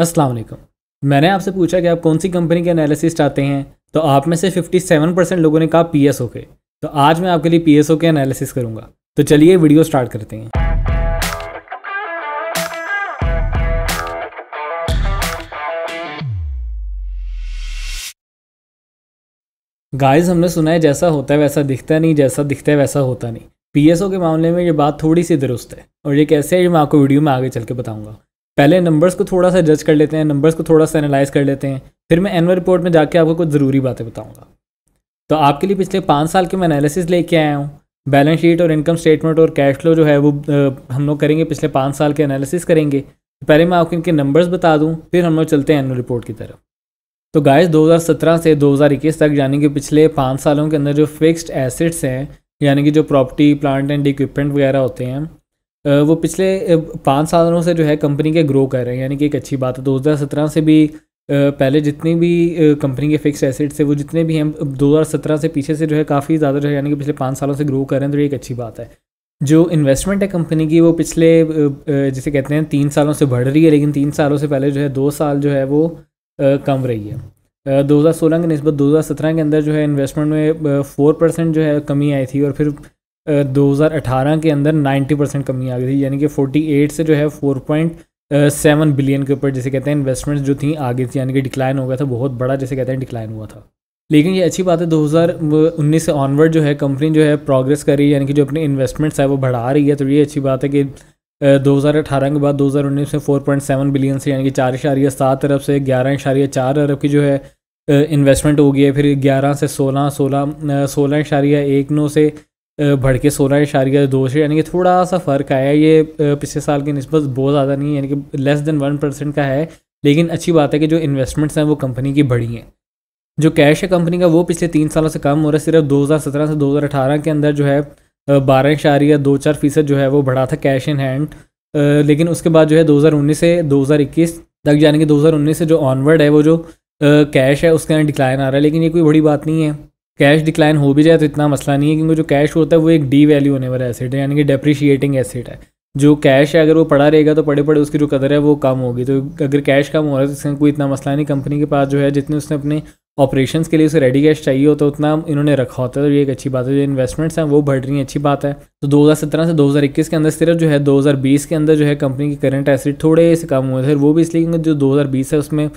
अस्सलाम वालेकुम मैंने आपसे पूछा कि आप कौन सी कंपनी के एनालिसिस आते हैं तो आप में से 57 परसेंट लोगों ने कहा पी एस के तो आज मैं आपके लिए पी एस के एनालिसिस करूंगा तो चलिए वीडियो स्टार्ट करते हैं गाइस हमने सुना है जैसा होता है वैसा दिखता नहीं जैसा दिखता है वैसा होता नहीं पीएसओ के मामले में ये बात थोड़ी सी दुरुस्त है और ये कैसे है ये मैं आपको वीडियो में आगे चल के बताऊंगा पहले नंबर्स को थोड़ा सा जज कर लेते हैं नंबर्स को थोड़ा सा एनालाइज कर लेते हैं फिर मैं एनुअल रिपोर्ट में जाके आपको कुछ ज़रूरी बातें बताऊँगा तो आपके लिए पिछले पाँच साल के मैं एनालिसिस लेके आया हूँ बैलेंस शीट और इनकम स्टेटमेंट और कैश फ्लो जो है वो हम लोग करेंगे पिछले पाँच साल के एनालिसिस करेंगे तो पहले मैं आपको इनके नंबर्स बता दूँ फिर हम लोग चलते हैं एनुअल रिपोर्ट की तरफ तो गाइस 2017 से 2021 तक यानी कि पिछले पाँच सालों के अंदर जो फिक्स्ड एसेट्स हैं यानी कि जो प्रॉपर्टी प्लांट एंड इक्विपमेंट वगैरह होते हैं वो पिछले पाँच सालों से जो है कंपनी के ग्रो कर रहे हैं यानी कि एक अच्छी बात है दो हज़ार सत्रह से भी पहले जितनी भी कंपनी के फिक्स एसेट्स थे वो जितने भी हैं दो हज़ार सत्रह से पीछे से जो है काफ़ी ज़्यादा जो है यानी कि पिछले पाँच सालों से ग्रो कर रहे हैं तो ये एक अच्छी बात है जो इन्वेस्टमेंट है कंपनी की वो पिछले जिसे कहते हैं तीन सालों से बढ़ रही है लेकिन तीन सालों से पहले जो है दो साल जो है वो कम रही है 2016 के नस्बत 2017 के अंदर जो है इन्वेस्टमेंट में फोर परसेंट जो है कमी आई थी और फिर 2018 के अंदर 90 परसेंट कमी आ गई थी यानी कि 48 से जो है 4.7 बिलियन के ऊपर जैसे कहते हैं इन्वेस्टमेंट्स जो थी आगे थी यानी कि डिक्लाइन हो गया था बहुत बड़ा जैसे कहते हैं डिक्लाइन हुआ था लेकिन ये अच्छी बात है 2019 से ऑनवर्ड जो है कंपनी जो है प्रोग्रेस कर रही है यानी कि जो अपने इन्वेस्टमेंट्स है वो बढ़ा रही है तो ये अच्छी बात है कि 2018 के बाद 2019 में 4.7 बिलियन से यानी कि चार इशारिया सात अरब से ग्यारह इशारिया चार अरब की जो है इन्वेस्टमेंट हो गई है फिर ग्यारह से सोलह सोलह सोलह इशारिया एक नौ से भड़के सोलह इशारिया दो से यानी कि थोड़ा सा फ़र्क आया ये पिछले साल की नस्बत बहुत ज़्यादा नहीं है यानी कि लेस देन वन परसेंट का है लेकिन अच्छी बात है कि जो इन्वेस्टमेंट्स हैं वो कंपनी की बढ़ी हैं जो कैश है कंपनी का वो पिछले तीन सालों से कम हो रहा है सिर्फ 2017 से 2018 के अंदर जो है बारह इशारिया दो चार फीसद जो है वो बढ़ा था कैश इन हैंड लेकिन उसके बाद जो है 2019 से 2021 तक यानी कि 2019 से जो ऑनवर्ड है वो जो कैश है उसके अंदर डिक्लाइन आ रहा है लेकिन ये कोई बड़ी बात नहीं है कैश डिक्लाइन हो भी जाए तो इतना मसला नहीं है क्योंकि जो कैश होता है वो एक डी वैल्यू होने वाला एसेट है यानी कि डेप्रिशिएटिंग एसेट है जो कैश है अगर वो पड़ा रहेगा तो पड़े पड़े उसकी जो कदर है वो कम होगी तो अगर कैश कम हो रहा है तो इसका कोई इतना मसला नहीं कंपनी के पास जो है जितने उसने अपने ऑपरेशंस के लिए उसे रेडी कैश चाहिए होता तो है उतना इन्होंने रखा होता है तो ये एक अच्छी बात है जो इन्वेस्टमेंट्स हैं वो बढ़ रही हैं अच्छी बात है तो 2017 से 2021 के अंदर सिर्फ जो है 2020 के अंदर जो है कंपनी की करंट एसेट थोड़े से कम हुए थे वो भी इसलिए क्योंकि जो 2020 है उसमें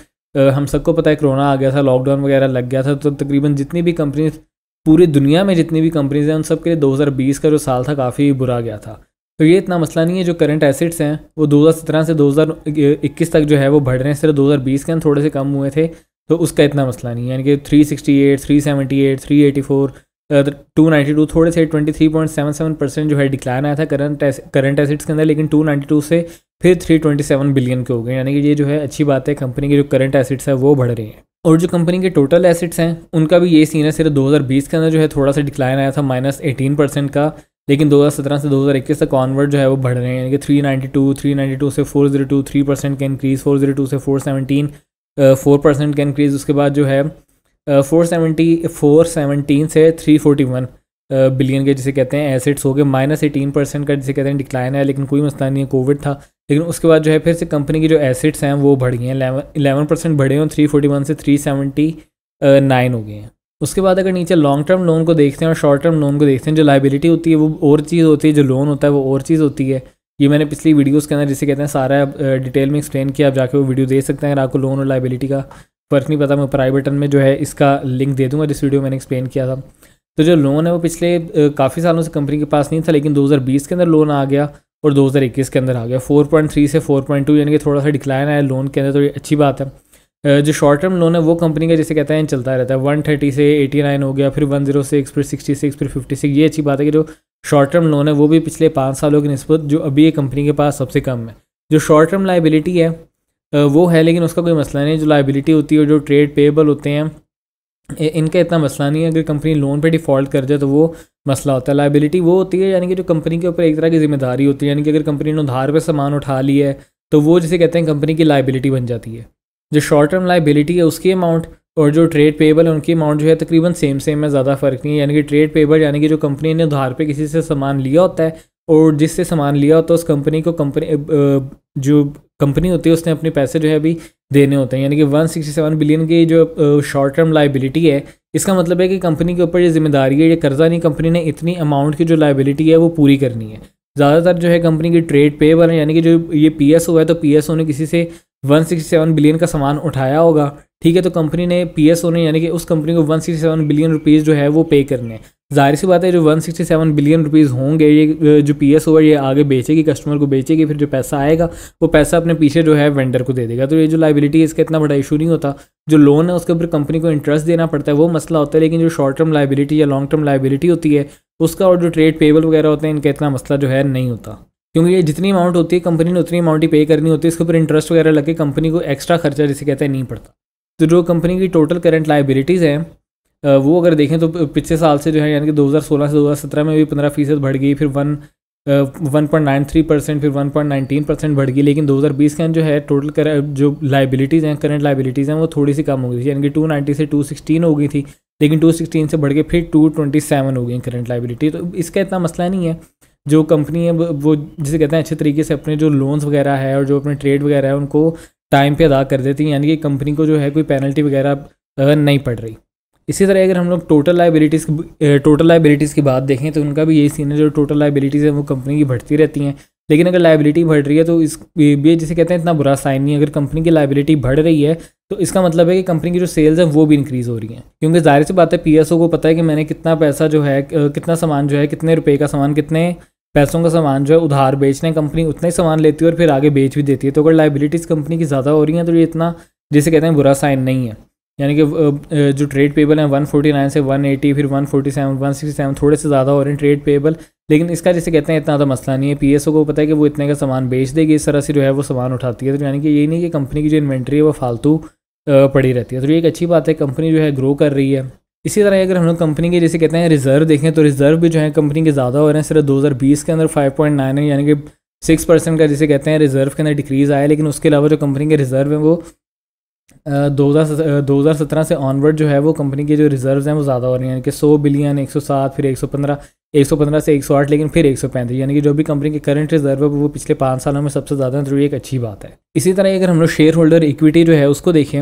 हम सबको पता है कोरोना आ गया था लॉकडाउन वगैरह लग गया था तो तकरीबन जितनी भी कंपनीज पूरी दुनिया में जितनी भी कंपनीज हैं उन सब के लिए 2020 का जो साल था काफ़ी बुरा गया था तो ये इतना मसला नहीं है जो करंट एसिड्स हैं वो 2017 से 2021 तक जो है वो बढ़ रहे हैं सिर्फ 2020 के हैं थोड़े से कम हुए थे तो उसका इतना मसला नहीं है यानी कि 368, 378, 384 टू नाइन्टी टू थोड़े से twenty three point seven seven percent जो है डिक्लाइन आया था करंट करंट एसिड्स के अंदर लेकिन टू नाइन्टी टू से फिर थ्री ट्वेंटी सेवन बिलियन के हो गए यानी कि ये जो है अच्छी बात है कंपनी के जो करंट एसिड्स है वो बढ़ रहे हैं और जो कंपनी के टोटल एसिड्स हैं उनका भी ये सीन है सिर्फ दो हज़ार बीस के अंदर जो है थोड़ा सा डिक्लाइन आया था माइनस एटीन परसेंट का लेकिन दो हज़ार सत्रह से दो हज़ार इक्कीस तक ऑनवर्ड जो है वो बढ़ रहे हैं यानी कि three three ninety two ninety two से four zero two three percent का इंक्रीज़ फोर जीरो टू से फोर सेवनटीन फोर परसेंट का इंक्रीज़ उसके बाद जो है फोर सेवेंटी फोर सेवनटीन से थ्री फोर्टी वन बिलियन के जिसे कहते हैं एसेट्स हो गए माइनस एटीन परसेंट का जिसे कहते हैं डिक्लाइन है लेकिन कोई मसला नहीं है कोविड था लेकिन उसके बाद जो है फिर से कंपनी की जो एसेट्स हैं वो बढ़ गई हैं इलेवन परसेंट बढ़े हैं थ्री फोर्टी वन से थ्री सेवेंटी नाइन हो गए हैं उसके बाद अगर नीचे लॉन्ग टर्म लोन को देखते हैं और शॉर्ट टर्म लोन को देखते हैं जो लाइबिलिटी होती है वो और चीज़ होती है जो लोन होता है वो और चीज़ होती है ये मैंने पिछली वीडियोज़ के अंदर जिसे कहते हैं सारा डिटेल uh, में एक्सप्लेन किया आप जाके वो वीडियो देख सकते हैं अगर आपको लोन और लाइबिलिटी का फ़र्क नहीं पता मैं ऊपर आई बटन में जो है इसका लिंक दे दूंगा जिस वीडियो मैंने एक्सप्लेन किया था तो जो लोन है वो पिछले काफ़ी सालों से कंपनी के पास नहीं था लेकिन 2020 के अंदर लोन आ गया और 2021 के अंदर आ गया 4.3 से 4.2 यानी कि थोड़ा सा डिक्लाइन आया लोन के अंदर तो ये अच्छी बात है जो शॉर्ट टर्म लोन है वो कंपनी का जैसे कहते हैं चलता रहता है वन से एटी हो गया फिर वन oh फिर सिक्सटी फिर फिफ्टी ये अच्छी बात है कि जो शॉर्ट टर्म लोन है वो भी पिछले पाँच सालों की नस्बत जो अभी ये कंपनी के पास सबसे कम है जो शॉर्ट टर्म लाइबिलिटी है वो है लेकिन उसका कोई मसला नहीं जो लाइबिलिटी होती है जो ट्रेड पेबल होते हैं इनका इतना मसला नहीं है अगर कंपनी लोन पे डिफ़ॉल्ट कर जाए तो वो मसला होता है लाइबिलिटी वो होती है यानी कि जो कंपनी के ऊपर एक तरह की जिम्मेदारी होती है यानी कि अगर कंपनी ने उधार पर सामान उठा लिया है तो वो जिसे कहते हैं कंपनी की लाइबिलिटी बन जाती है जो शॉर्ट टर्म लाइबिलिटी है उसकी अमाउंट और जो ट्रेड पेबल है उनकी अमाउंट जो है तकरीबन सेम सेम है ज़्यादा फ़र्क नहीं है यानी कि ट्रेड पेबल यानी कि जो कंपनी ने उधार पर किसी से सामान लिया होता है और जिससे सामान लिया होता है उस कंपनी को कंपनी जो कंपनी होती है उसने अपने पैसे जो है अभी देने होते हैं यानी कि 167 बिलियन की जो शॉर्ट टर्म लाइबिलिटी है इसका मतलब है कि कंपनी के ऊपर ये जिम्मेदारी है ये कर्जा नहीं कंपनी ने इतनी अमाउंट की जो लाइबिलिटी है वो पूरी करनी है ज़्यादातर जो है कंपनी की ट्रेड पेबल है यानी कि जो ये पी है तो पी ने किसी से 167 बिलियन का सामान उठाया होगा ठीक है तो कंपनी ने पी एस ओ ने यानी कि उस कंपनी को 167 बिलियन रुपीज़ जो है वो पे करने हैं जाहिर सी बात है जो 167 बिलियन रुपीज़ होंगे ये जो पी एस ओ है ये आगे बेचेगी कस्टमर को बेचेगी फिर जो पैसा आएगा वो पैसा अपने पीछे जो है वेंडर को दे देगा तो ये जो लाइबिलिटी है इसका इतना बड़ा इशू नहीं होता जो लोन है उसके ऊपर कंपनी को इंटरेस्ट देना पड़ता है वो मसला होता है लेकिन जो शॉर्ट टर्म लाइबिलिटी या लॉन्ग टर्म लाइबिलिटी होती है उसका और जो ट्रेड पेबल वगैरह होते हैं इनका इतना मसला जो है नहीं होता क्योंकि ये जितनी अमाउंट होती है कंपनी ने उतनी अमाउंट ही पे करनी होती है इसके ऊपर इंटरेस्ट वगैरह लगे कंपनी को एक्स्ट्रा खर्चा जिसे कहते हैं नहीं पड़ता तो जो कंपनी की टोटल करंट लाइबिलिटीज़ हैं वो अगर देखें तो पिछले साल से जो है यानी कि 2016 से 2017 में भी 15 फीसद बढ़ गई फिर one one point nine three percent फिर वन पॉइंट नाइनटीन परसेंट बढ़ गई लेकिन 2020 अंदर जो है टोटल कर जो लाइबिलिटीज़ हैं करंट लाइबिलिटीज़ हैं वो थोड़ी सी कम हो गई थी यानी कि टू से टू हो गई थी लेकिन टू से बढ़ के फिर टू हो गई करंट लाइबिलिटी तो इसका इतना मसला नहीं है जो कंपनी है वो जिसे कहते हैं अच्छे तरीके से अपने जो लोन्स वगैरह है और जो अपने ट्रेड वगैरह है उनको टाइम पे अदा कर देती हैं यानी कि कंपनी को जो है कोई पेनल्टी वगैरह नहीं पड़ रही इसी तरह अगर हम लोग टोटल लाइबिलिटीज़ की टोटल लाइबिलिटीज़ की बात देखें तो उनका भी यही सीन है जो टोटल लाइबिलिटीज़ है वो कंपनी की बढ़ती रहती हैं लेकिन अगर लाइबिलिटी बढ़ रही है तो इस ये जिसे कहते हैं इतना बुरा साइन नहीं है अगर कंपनी की लाइबिलिटी बढ़ रही है तो इसका मतलब है कि कंपनी की जो सेल्स हैं वो भी इंक्रीज़ हो रही हैं क्योंकि जाहिर सी बात है पी को पता है कि मैंने कितना पैसा जो है कितना सामान जो है कितने रुपये का सामान कितने पैसों का सामान जो है उधार बेचने कंपनी उतना ही सामान लेती है और फिर आगे बेच भी देती है तो अगर लाइबिलिटीज़ कंपनी की ज़्यादा हो रही हैं तो ये इतना जिसे कहते हैं बुरा साइन नहीं है यानी कि जो ट्रेड पेबल हैं 149 से 180 फिर 147 167 थोड़े से ज़्यादा हो रहे हैं ट्रेड पेबल लेकिन इसका जैसे कहते हैं इतना ज़्यादा तो मसला नहीं है पी को पता है कि वो इतने का सामान बेच देगी इस तरह से जो है वो सामान उठाती है तो यानी कि ये नहीं कि कंपनी की जो इन्वेंट्री है वो फालतू पड़ी रहती है तो ये एक अच्छी बात है कंपनी जो है ग्रो कर रही है इसी तरह अगर हम लोग कंपनी के जैसे कहते हैं रिजर्व देखें तो रिजर्व भी जो है कंपनी के ज़्यादा हो रहे हैं सिर्फ 2020 के अंदर 5.9 है यानी कि सिक्स परसेंट का जैसे कहते हैं रिजर्व के अंदर डिक्रीज आया लेकिन उसके अलावा जो कंपनी के रिजर्व हैं वो दो हज़ार सत्रह से ऑनवर्ड जो है वो कंपनी के जो रिजर्व हैं वो ज़्यादा हो रहे हैं यानी कि सौ बिलियन एक सौ सात फिर एक सौ पंद्रह एक सौ पंद्रह से एक सौ आठ लेकिन फिर एक सौ पैंतीस यानी कि जो भी कंपनी के करंट रिजर्व है वो पिछले पाँच सालों में सबसे ज़्यादा है तो ये एक अच्छी बात है इसी तरह अगर हम लोग शेयर होल्डर इक्विटी जो है उसको देखें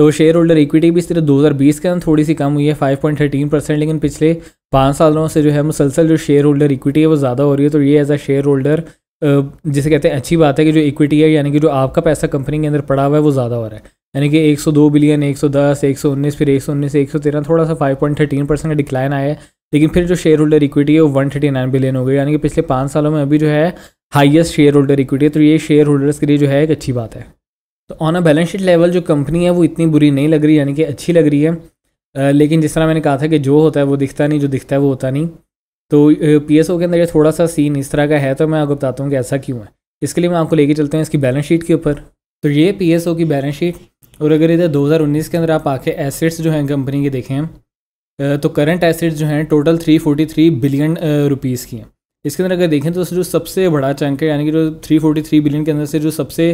तो शेयर होल्डर इक्विटी भी सिर्फ 2020 के अंदर थोड़ी सी कम हुई है 5.13 परसेंट लेकिन पिछले पाँच सालों से जो है मुसलसल जो शेयर होल्डर इक्विटी है वो ज़्यादा हो रही है तो ये एज अ शेयर होल्डर जिसे कहते हैं अच्छी बात है कि जो इक्विटी है यानी कि जो आपका पैसा कंपनी के अंदर पड़ा हुआ है वो ज़्यादा हो रहा है यानी कि 102 बिलियन 110 119 फिर 119 से 113 थोड़ा सा 5.13 परसेंट का डिक्लाइन आया है लेकिन फिर जो शेयर होल्डर इक्विटी है वो 139 बिलियन हो गई यानी कि पिछले पाँच सालों में अभी जो है हाईएस्ट शेयर होल्डर इक्विटी है तो ये शेयर होल्डर्स के लिए जो है एक अच्छी बात है तो on a balance sheet level जो कंपनी है वो इतनी बुरी नहीं लग रही यानी कि अच्छी लग रही है लेकिन जिस तरह मैंने कहा था कि जो होता है वो दिखता नहीं जो दिखता है वो होता नहीं तो पी के अंदर ये थोड़ा सा सीन इस तरह का है तो मैं आपको बताता हूँ कि ऐसा क्यों है इसके लिए मैं आपको लेके चलते हैं इसकी बैलेंस शीट के ऊपर तो ये पी की बैलेंस शीट और अगर इधर 2019 के अंदर आप आके एसेट्स जो हैं कंपनी के देखें तो करंट एसेट्स जो हैं टोटल 343 बिलियन रुपीस की हैं इसके अंदर अगर देखें तो जो सबसे बड़ा चंक है यानी कि जो 343 बिलियन के अंदर से जो सबसे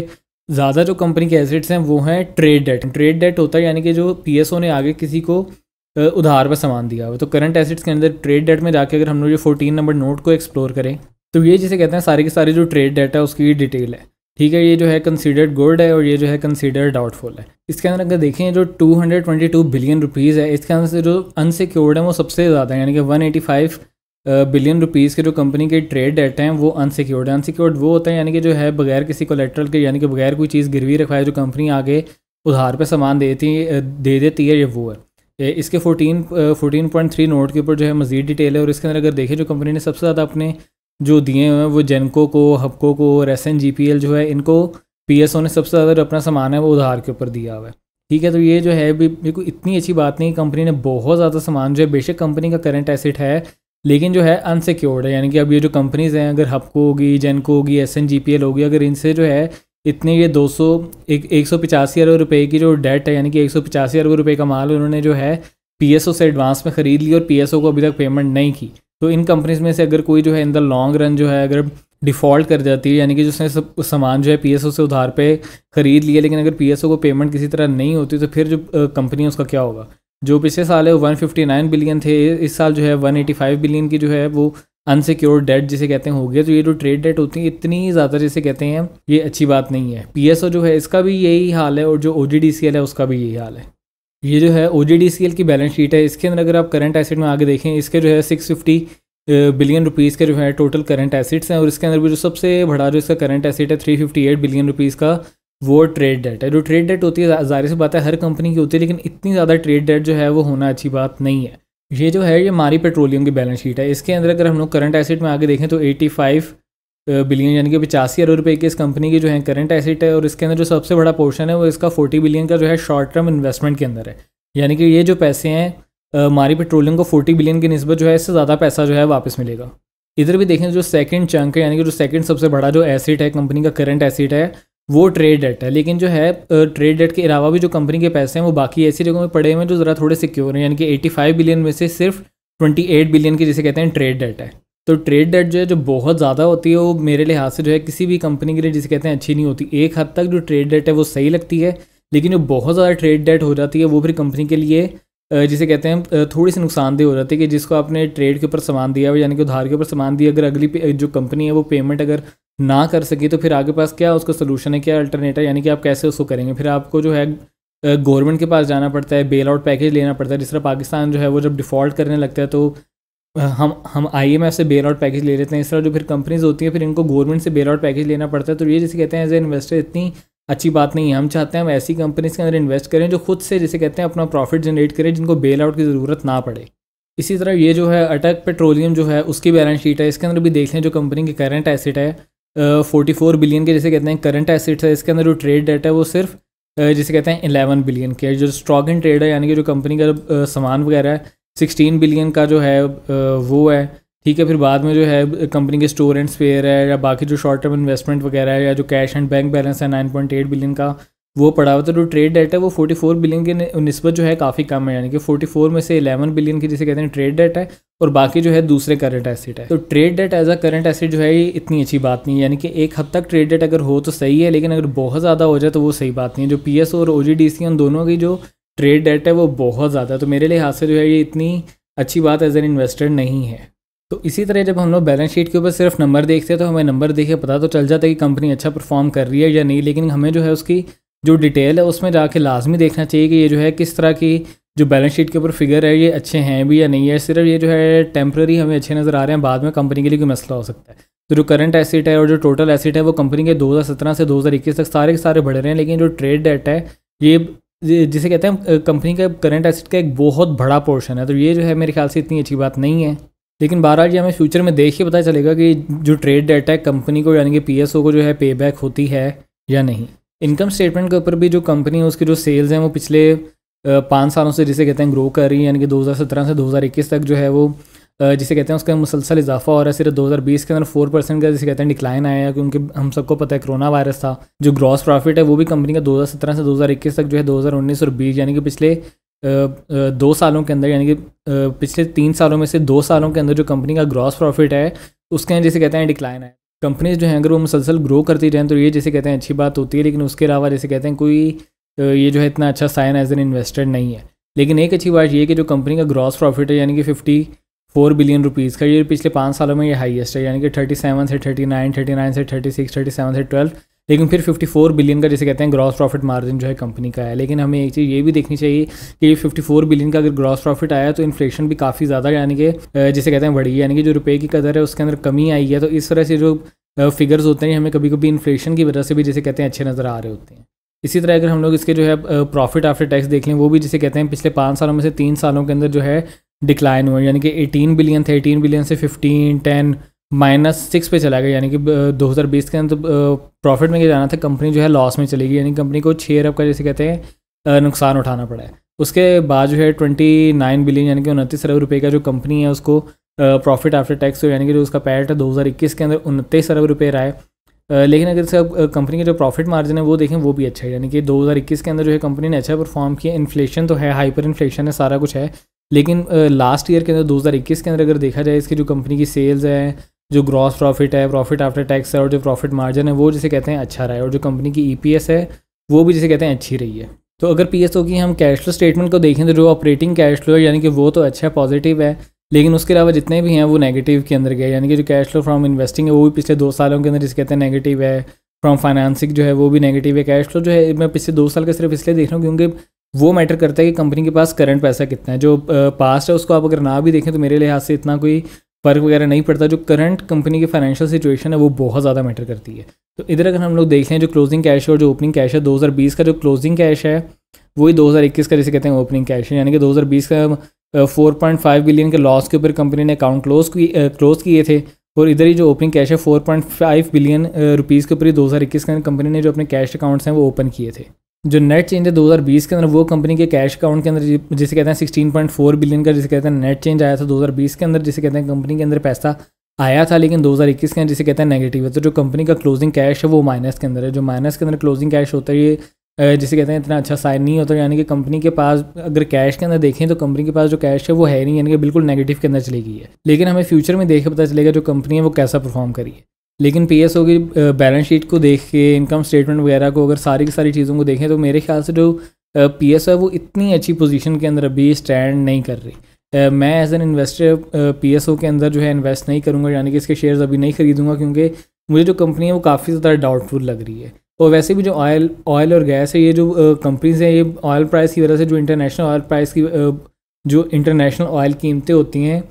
ज़्यादा जो कंपनी के एसेट्स हैं वो हैं ट्रेड डेट ट्रेड डेट होता है यानी कि जो पी ने आगे किसी को उधार पर सामान दिया हुआ तो करंट एसेट्स के अंदर ट्रेड डेट में जाके अगर हम लोग ये फोर्टीन नंबर नोट को एक्सप्लोर करें तो ये जिसे कहते हैं सारे के सारे जो ट्रेड डेट है उसकी डिटेल है ठीक है ये जो है कंसीडर्ड गुड है और ये जो है कंसीडर्ड डाउटफुल है इसके अंदर अगर देखें जो 222 बिलियन रुपीज़ है इसके अंदर से जो अनसिक्योर्ड है वो सबसे ज़्यादा है यानी कि 185 बिलियन रुपीस के जो कंपनी के ट्रेड डेट हैं वो अनसिक्योर्ड है अनसिक्योर्ड वो होता है यानी कि जो है बगैर किसी कोलेट्रल के यानी कि बगैर कोई चीज़ गिरवी रखवाए जो कंपनी आगे उधार पे सामान देती दे देती है ये वो है इसके fourteen fourteen point three note के ऊपर जो है मजीद डिटेल है और इसके अंदर अगर देखें जो कंपनी ने सबसे ज़्यादा अपने जो दिए हुए हैं वो जेनको को हबको को और S N G P L जो है इनको पी एस ओ ने सबसे ज़्यादा जो अपना सामान है वो उधार के ऊपर दिया हुआ है ठीक है तो ये जो है भी बिल्कुल इतनी अच्छी बात नहीं कंपनी ने बहुत ज़्यादा सामान जो है बेशक कंपनी का करंट एसेट है लेकिन जो है अनसिक्योर्ड है यानी कि अब ये जो कंपनीज़ हैं अगर हपको होगी जेनको होगी S N G P L होगी अगर इनसे जो है इतने ये दो सौ एक एक सौ पचासी अरब रुपये की जो डेट है यानी कि एक सौ पचासी अरब रुपये का माल उन्होंने जो है पी एस ओ से एडवांस में ख़रीद लिया और पी एस ओ को अभी तक पेमेंट नहीं की तो इन कंपनीज़ में से अगर कोई जो है इन द लॉन्ग रन जो है अगर डिफ़ॉल्ट कर जाती है यानी कि जिसने सब सामान जो है पी एस ओ से उधार पे ख़रीद लिया लेकिन अगर पी एस ओ को पेमेंट किसी तरह नहीं होती तो फिर जो कंपनी है उसका क्या होगा जो पिछले साल है वो 159 बिलियन थे इस साल जो है 185 बिलियन की जो है वो अनसिक्योर डेट जिसे कहते हैं हो गया तो ये जो ट्रेड डेट होती है इतनी ज़्यादा जिसे कहते हैं ये अच्छी बात नहीं है पी जो है इसका भी यही हाल है और जो ओ है उसका भी यही हाल है ये जो है ओ की बैलेंस शीट है इसके अंदर अगर आप करंट एसेट में आगे देखें इसके जो है सिक्स बिलियन रुपीज़ के जो है टोटल करंट एसेट्स हैं और इसके अंदर भी जो सबसे बड़ा जो इसका करंट एसेट है 358 बिलियन रुपीज़ का वो ट्रेड डेट है जो ट्रेड डेट होती है जाहिर सी बात है हर कंपनी की होती है लेकिन इतनी ज़्यादा ट्रेड डेट जो है वो होना अच्छी बात नहीं है ये जो है ये हमारी पेट्रोलियम की बैलेंस शीट है इसके अंदर अगर हम लोग करंट एसेट में आगे देखें तो 85 बिलियन यानी कि पचासी अरब रुपए की इस कंपनी की जो है करंट एसेट है और इसके अंदर जो सबसे बड़ा पोर्शन है वो इसका 40 बिलियन का जो है शॉर्ट टर्म इन्वेस्टमेंट के अंदर है यानी कि ये जो पैसे हैं हमारी पेट्रोलियम को फोर्टी बिलियन की नस्बत जो है इससे ज़्यादा पैसा जो है वापस मिलेगा इधर भी देखें जो सेकंड चंक है यानी कि जो सेकंड सबसे बड़ा जो एसेट है कंपनी का करंट एसेट है वो ट्रेड डेट है लेकिन जो है ट्रेड डेट के अलावा भी जो कंपनी के पैसे हैं वो बाकी ऐसी जगहों में पड़े हुए हैं जो ज़रा थोड़े सिक्योर हैं यानी कि 85 बिलियन में से सिर्फ 28 बिलियन की जिसे कहते हैं ट्रेड डेट है तो ट्रेड डेट जो है जो बहुत ज़्यादा होती है वो मेरे लिहाज से जो है किसी भी कंपनी के लिए जिसे कहते हैं अच्छी नहीं होती एक हद तक जो ट्रेड डेट है वो सही लगती है लेकिन जो बहुत ज़्यादा ट्रेड डेट हो जाती है वो फिर कंपनी के लिए जिसे कहते हैं थोड़ी सी नुकसानदेह हो जाती है कि जिसको आपने ट्रेड के ऊपर सामान दिया यानी कि उधार के ऊपर सामान दिया अगर अगली जो कंपनी है वो पेमेंट अगर ना कर सकी तो फिर आपके पास क्या उसका सोल्यूशन है क्या अल्टरनेटर यानी कि आप कैसे उसको करेंगे फिर आपको जो है गवर्नमेंट के पास जाना पड़ता है बेल आउट पैकेज लेना पड़ता है जिस तरह पाकिस्तान जो है वो जब डिफ़ॉल्ट करने लगता है तो हम हम आईएमएफ से बेल आउट पैकेज ले लेते हैं इस तरह जो फिर कंपनीज होती हैं फिर इनको गवर्नमेंट से बेल आउट पैकेज लेना पड़ता है तो ये जैसे कहते हैं एज ए इन्वेस्टर इतनी अच्छी बात नहीं है हम चाहते हैं हम ऐसी कंपनीज के अंदर इन्वेस्ट करें जो खुद से जैसे कहते हैं अपना प्रॉफिट जनरेट करें जिनको बेल आउट की ज़रूरत ना पड़े इसी तरह ये जो है अटक पेट्रोलियम जो है उसकी बैलेंस शीट है इसके अंदर भी देख लें जो कंपनी की करंट एसेट है फोर्टी फोर बिलियन के जैसे कहते हैं करंट एसेट्स है इसके अंदर जो ट्रेड डेट है वो सिर्फ जिसे कहते हैं एलेवन बिलियन के जो स्टॉक एंड ट्रेड है यानी कि जो कंपनी का सामान वगैरह है सिक्सटीन बिलियन का जो है वो है ठीक है फिर बाद में जो है कंपनी के स्टोर एंड स्पेयर है या बाकी जो शॉर्ट टर्म इन्वेस्टमेंट वगैरह है या जो कैश एंड बैंक बैलेंस है नाइन पॉइंट एट बिलियन का वो पड़ा हुआ था जो ट्रेड डेट है वो 44 बिलियन के नस्बत जो है काफ़ी कम है यानी कि 44 में से 11 बिलियन की जिसे कहते हैं ट्रेड डेट है और बाकी जो है दूसरे करंट एसिड है तो trade debt as a current asset जो है ये इतनी अच्छी बात नहीं है यानी कि एक हद तक ट्रेड डेट अगर हो तो सही है लेकिन अगर बहुत ज़्यादा हो जाए तो वो सही बात नहीं है जो पी और ओ उन दोनों की जो ट्रेड डेट है वो बहुत ज़्यादा है तो मेरे लिहाज से जो है ये इतनी अच्छी बात एज एन इन्वेस्टर नहीं है तो इसी तरह जब हम लोग बैलेंस शीट के ऊपर सिर्फ नंबर देखते हैं तो हमें नंबर देखे पता तो चल जाता है कि कंपनी अच्छा परफॉर्म कर रही है या नहीं लेकिन हमें जो है उसकी जो डिटेल है उसमें जाके लाजमी देखना चाहिए कि ये जो है किस तरह की जो बैलेंस शीट के ऊपर फिगर है ये अच्छे हैं भी या नहीं है सिर्फ ये जो है टेम्प्रेरी हमें अच्छे नज़र आ रहे हैं बाद में कंपनी के लिए कोई मसला हो सकता है तो जो करंट एसेट है और जो टोटल एसेट है वो कंपनी के 2017 से 2021 तक सारे के सारे बढ़ रहे हैं लेकिन जो ट्रेड डेट है ये जिसे कहते हैं कंपनी का करंट एसेट का एक बहुत बड़ा पोर्शन है तो ये जो है मेरे ख्याल से इतनी अच्छी बात नहीं है लेकिन बहरहाल ये हमें फ्यूचर में देख के पता चलेगा कि जो ट्रेड डेट है कंपनी को यानी कि पी को जो है पे बैक होती है या नहीं इनकम स्टेटमेंट के ऊपर भी जो कंपनी है उसके जो सेल्स हैं वो पिछले पाँच सालों से जिसे कहते हैं ग्रो कर रही है यानी कि 2017 से 2021 तक जो है वो जिसे कहते हैं उसका मुसलसल इजाफा हो रहा है सिर्फ 2020 के अंदर फोर परसेंट का जिसे कहते हैं डिक्लाइन आया क्योंकि हम सबको पता है कोरोना वायरस था जो ग्रॉस प्रॉफिट है वो भी कंपनी का 2017 से 2021 तक जो है 2019 और 20 यानी कि पिछले दो सालों के अंदर यानी कि पिछले तीन सालों में से दो सालों के अंदर जो कंपनी का ग्रॉस प्रॉफिट है उसके यहाँ जिसे कहते हैं डिक्लाइन है कंपनीज जो हैं अगर वो मुसलसल ग्रो करती रहें तो ये जैसे कहते हैं अच्छी बात होती है लेकिन उसके अलावा जैसे कहते हैं कोई ये जो है इतना अच्छा साइन एज एन इन्वेस्टर नहीं है लेकिन एक अच्छी बात ये कि जो कंपनी का ग्रॉस प्रॉफिट है यानी कि फिफ्टी फोर बिलियन रुपीज़ का ये पिछले पाँच सालों में ये हाईएस्ट है यानी कि थर्टी सेवन से थर्टी नाइन थर्टी नाइन से थर्टी सिक्स थर्टी सेवन से ट्वेल्व लेकिन फिर 54 बिलियन का जैसे कहते हैं ग्रॉस प्रॉफिट मार्जिन जो है कंपनी का है लेकिन हमें एक चीज़ ये भी देखनी चाहिए कि फिफ्टी फोर बिलियन का अगर ग्रॉस प्रॉफिट आया तो इन्फ्लेशन भी काफ़ी ज़्यादा यानी कि जैसे कहते हैं बढ़ी यानी कि जो रुपये की कदर है उसके अंदर कमी आई है तो इस तरह से जो फिगर्स होते हैं हमें कभी कभी इन्फ्लेशन की वजह से भी जैसे कहते हैं अच्छे नज़र आ रहे होते हैं इसी तरह अगर हम लोग इसके जो है प्रॉफिट आफ्टर टैक्स देख लें वो भी जिसे कहते हैं पिछले पाँच सालों में से तीन सालों के अंदर जो है डिक्लाइन हुआ यानी कि 18 बिलियन थे 18 बिलियन से 15 10 माइनस सिक्स पे चला गया यानी कि 2020 के अंदर तो प्रॉफिट में जाना था कंपनी जो है लॉस में चली गई यानी कंपनी को छः अरब का जैसे कहते हैं नुकसान उठाना पड़ा है उसके बाद जो है ट्वेंटी नाइन बिलियन यानी कि उनतीस अरब रुपये का जो कंपनी है उसको प्रॉफिट आफ्टर टैक्स यानी कि जो उसका पैट है दो के अंदर उनतीस अरब रुपये रहा है लेकिन अगर इसका कंपनी का जो प्रॉफिट मार्जिन है वो देखें वो भी अच्छा है यानी कि 2021 के अंदर जो है कंपनी ने अच्छा परफॉर्म किया इन्फ्लेशन तो है हाइपर इन्फ्लेशन है सारा कुछ है लेकिन लास्ट ईयर के अंदर 2021 के अंदर अगर देखा जाए इसकी जो कंपनी की सेल्स हैं जो ग्रॉस प्रॉफिट है प्रॉफिट आफ्टर टैक्स है और जो प्रॉफिट मार्जिन है वो जिसे कहते हैं अच्छा रहा है और जो कंपनी की ई e है वो भी जिसे कहते हैं अच्छी रही है तो अगर पी की हम कैश फ्लो स्टेटमेंट को देखें तो जो ऑपरेटिंग कैश फ्लो है यानी कि वो तो अच्छा पॉजिटिव है लेकिन उसके अलावा जितने भी हैं वो नेगेटिव के अंदर गए यानी कि जो कैश फ्लो फ्रॉम इन्वेस्टिंग है वो भी पिछले दो सालों के अंदर जिसे कहते हैं नेगेटिव है फ्रॉम फाइनेंसिंग जो है वो भी नेगेटिव है कैश फ्लो जो है मैं पिछले दो साल का सिर्फ इसलिए देख रहा हूँ क्योंकि वो मैटर करता है कि कंपनी के पास करंट पैसा कितना है जो पास्ट है उसको आप अगर ना भी देखें तो मेरे लिहाज से इतना कोई फ़र्क वगैरह नहीं पड़ता जो करंट कंपनी की फाइनेंशियल सिचुएशन है वो बहुत ज़्यादा मैटर करती है तो इधर अगर हम लोग देख लें जो क्लोजिंग कैश है और जो ओपनिंग कैश है 2020 का जो क्लोजिंग कैश है वही 2021 का जैसे कहते हैं ओपनिंग कैश है यानी कि 2020 का 4.5 बिलियन के लॉस के ऊपर कंपनी ने अकाउंट क्लोज की क्लोज किए थे और इधर ही जो ओपनिंग कैश है 4.5 बिलियन रुपीज़ के ऊपर ही 2021 का कंपनी ने जो अपने कैश अकाउंट्स हैं वो ओपन किए थे जो नेट चेंज है 2020 के अंदर वो कंपनी के कैश अकाउंट के अंदर जिसे कहते हैं 16.4 बिलियन का जिसे कहते हैं नेट चेंज आया था 2020 के अंदर जिसे कहते हैं कंपनी के अंदर पैसा आया था लेकिन 2021 के अंदर जिसे कहते हैं नेगेटिव है तो जो कंपनी का क्लोजिंग कैश है वो माइनस के अंदर है जो माइनस के अंदर क्लोजिंग कैश होता है ये जिसे कहते हैं इतना अच्छा साइन नहीं होता यानी कि कंपनी के पास अगर कैश के अंदर देखें तो कंपनी के पास जो कैश है वो है नहीं यानी कि बिल्कुल नेगेटिव के अंदर चली गई है लेकिन हमें फ्यूचर में देख पता चलेगा जो कंपनी है वो कैसा परफॉर्म करी है लेकिन पी एस ओ की बैलेंस शीट को देख के इनकम स्टेटमेंट वगैरह को अगर सारी की सारी चीज़ों को देखें तो मेरे ख्याल से जो पी एस ओ है वो इतनी अच्छी पोजीशन के अंदर अभी स्टैंड नहीं कर रही मैं as an investor P S O के अंदर जो है इन्वेस्ट नहीं करूँगा यानी कि इसके शेयर्स अभी नहीं खरीदूंगा क्योंकि मुझे जो कंपनी है वो काफ़ी ज़्यादा डाउटफुल लग रही है और वैसे भी जो ऑयल ऑयल और गैस है ये जो कंपनीज हैं ये ऑयल प्राइस की वजह से जो इंटरनेशनल ऑयल प्राइस की जो इंटरनेशनल ऑयल कीमतें होती हैं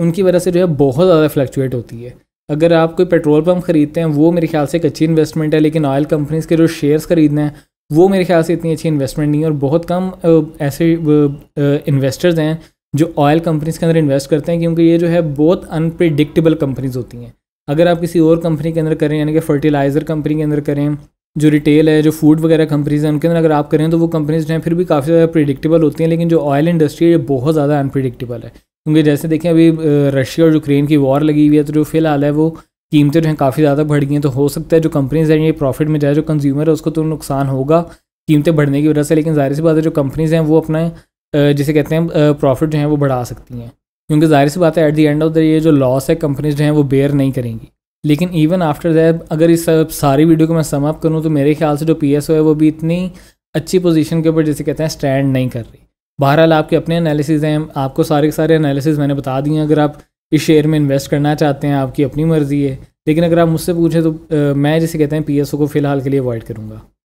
उनकी वजह से जो है बहुत ज़्यादा फ्लक्चुएट होती है अगर आप कोई पेट्रोल पम्प खरीदते हैं वो मेरे ख्याल से एक अच्छी इन्वेस्टमेंट है लेकिन ऑयल कंपनीज़ के जो शेयर्स खरीदने हैं वो मेरे ख्याल से इतनी अच्छी इन्वेस्टमेंट नहीं है और बहुत कम ऐसे इन्वेस्टर्स हैं जो ऑयल कंपनीज़ के अंदर इन्वेस्ट करते हैं क्योंकि ये जो है बहुत अनप्रिडिक्टेबल कंपनीज़ होती हैं अगर आप किसी और कंपनी के अंदर करें यानी कि फर्टिलाइज़र कंपनी के अंदर करें जो रिटेल है जो फूड वगैरह कंपनीज़ हैं उनके अंदर अगर आप करें तो वो कंपनीज जो हैं फिर भी काफ़ी ज़्यादा प्रिडिक्टेबल होती हैं लेकिन जो ऑयल इंडस्ट्री है ये बहुत ज़्यादा अनप्रिडिक्टेबल है क्योंकि जैसे देखें अभी रशिया और यूक्रेन की वॉर लगी हुई है तो जो फिलहाल है वो कीमतें जो हैं काफ़ी ज़्यादा बढ़ गई हैं तो हो सकता है जो कंपनीज हैं ये प्रॉफिट में जाए जो कंज्यूमर है उसको तो नुकसान होगा कीमतें बढ़ने की वजह से लेकिन जाहिर सी बात है जो कंपनीज़ हैं वो अपना जिसे कहते हैं प्रॉफिट जो है वो बढ़ा सकती हैं क्योंकि जाहिर सी बात है at the end of the ये जो लॉस है कंपनीज जो हैं वो बेयर नहीं करेंगी लेकिन इवन आफ्टर दैट अगर इस सब सारी वीडियो को मैं समअप करूँ तो मेरे ख्याल से जो पी एस ओ है वो भी इतनी अच्छी पोजीशन के ऊपर जैसे कहते हैं स्टैंड नहीं कर रही बहरहाल आपके अपने एनालिसिस हैं आपको सारे के सारे एनालिसिस मैंने बता दिए अगर आप इस शेयर में इन्वेस्ट करना चाहते हैं आपकी अपनी मर्ज़ी है लेकिन अगर आप मुझसे पूछें तो आ, मैं जैसे कहते हैं पी को फ़िलहाल के लिए अवॉइड करूँगा